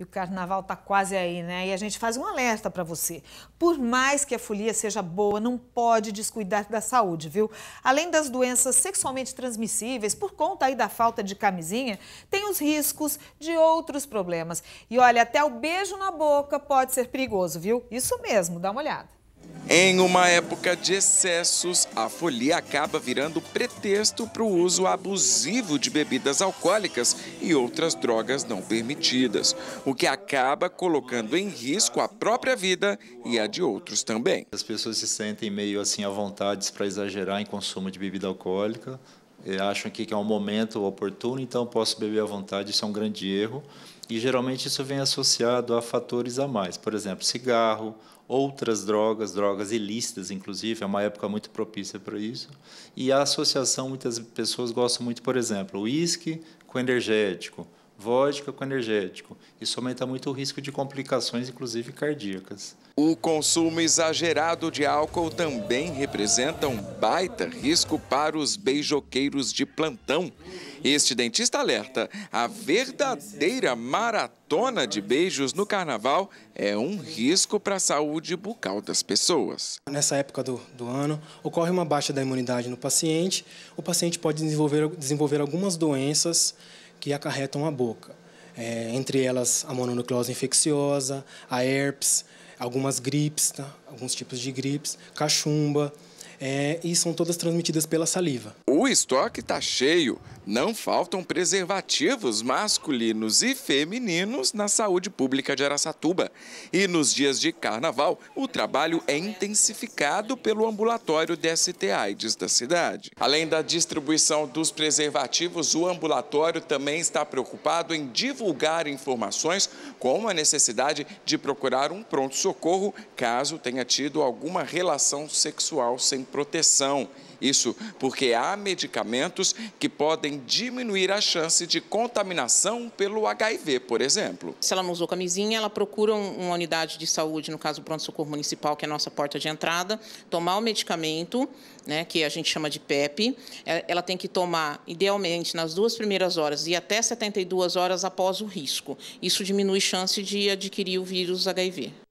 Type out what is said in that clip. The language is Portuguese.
E o carnaval está quase aí, né? E a gente faz um alerta para você. Por mais que a folia seja boa, não pode descuidar da saúde, viu? Além das doenças sexualmente transmissíveis, por conta aí da falta de camisinha, tem os riscos de outros problemas. E olha, até o beijo na boca pode ser perigoso, viu? Isso mesmo, dá uma olhada. Em uma época de excessos, a folia acaba virando pretexto para o uso abusivo de bebidas alcoólicas e outras drogas não permitidas, o que acaba colocando em risco a própria vida e a de outros também. As pessoas se sentem meio assim à vontade para exagerar em consumo de bebida alcoólica, é, acham que é um momento oportuno, então posso beber à vontade, isso é um grande erro. E geralmente isso vem associado a fatores a mais, por exemplo, cigarro, outras drogas, drogas ilícitas, inclusive, é uma época muito propícia para isso. E a associação, muitas pessoas gostam muito, por exemplo, uísque com energético, vodka com energético. Isso aumenta muito o risco de complicações, inclusive cardíacas. O consumo exagerado de álcool também representa um baita risco para os beijoqueiros de plantão. Este dentista alerta: a verdadeira maratona de beijos no carnaval é um risco para a saúde bucal das pessoas. Nessa época do, do, ano, ocorre uma baixa da imunidade no paciente. O paciente pode desenvolver, desenvolver algumas doenças que acarretam a boca. É, entre elas a mononucleose infecciosa, a herpes, algumas gripes, tá? alguns tipos de gripes, cachumba, é, e são todas transmitidas pela saliva. O estoque está cheio não faltam preservativos masculinos e femininos na saúde pública de Araçatuba. E nos dias de carnaval, o trabalho é intensificado pelo ambulatório DST AIDS da cidade. Além da distribuição dos preservativos, o ambulatório também está preocupado em divulgar informações com a necessidade de procurar um pronto-socorro caso tenha tido alguma relação sexual sem proteção. Isso porque há medicamentos que podem podem diminuir a chance de contaminação pelo HIV, por exemplo. Se ela não usou camisinha, ela procura uma unidade de saúde, no caso o pronto-socorro municipal, que é a nossa porta de entrada, tomar o medicamento, né, que a gente chama de PEP. É, ela tem que tomar, idealmente, nas duas primeiras horas e até 72 horas após o risco. Isso diminui chance de adquirir o vírus HIV.